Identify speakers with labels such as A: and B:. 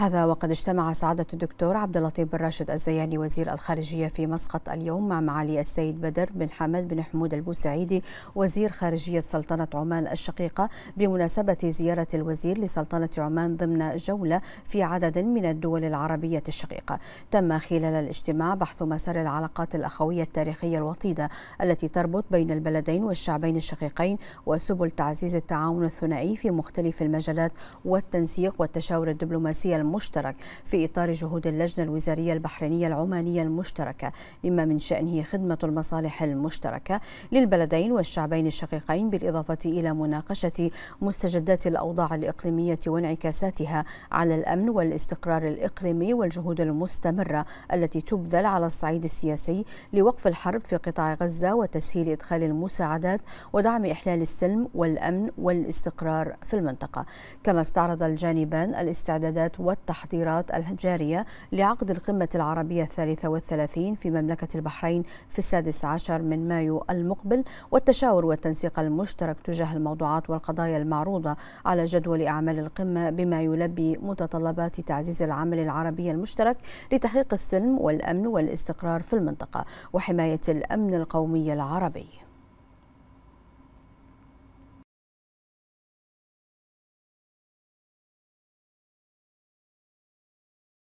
A: هذا وقد اجتمع سعادة الدكتور عبد اللطيف بن راشد الزياني وزير الخارجية في مسقط اليوم مع معالي السيد بدر بن حمد بن حمود البوسعيدي وزير خارجية سلطنة عمان الشقيقة بمناسبة زيارة الوزير لسلطنة عمان ضمن جولة في عدد من الدول العربية الشقيقة تم خلال الاجتماع بحث مسار العلاقات الأخوية التاريخية الوطيدة التي تربط بين البلدين والشعبين الشقيقين وسبل تعزيز التعاون الثنائي في مختلف المجالات والتنسيق والتشاور الدبلوماسي مشترك في إطار جهود اللجنة الوزارية البحرينية العمانية المشتركة مما من شأنه خدمة المصالح المشتركة للبلدين والشعبين الشقيقين بالإضافة إلى مناقشة مستجدات الأوضاع الإقليمية وانعكاساتها على الأمن والاستقرار الإقليمي والجهود المستمرة التي تبذل على الصعيد السياسي لوقف الحرب في قطاع غزة وتسهيل إدخال المساعدات ودعم إحلال السلم والأمن والاستقرار في المنطقة كما استعرض الجانبان الاستعدادات التحضيرات الجارية لعقد القمة العربية الثالثة والثلاثين في مملكة البحرين في السادس عشر من مايو المقبل والتشاور والتنسيق المشترك تجاه الموضوعات والقضايا المعروضة على جدول أعمال القمة بما يلبي متطلبات تعزيز العمل العربي المشترك لتحقيق السلم والأمن والاستقرار في المنطقة وحماية الأمن القومي العربي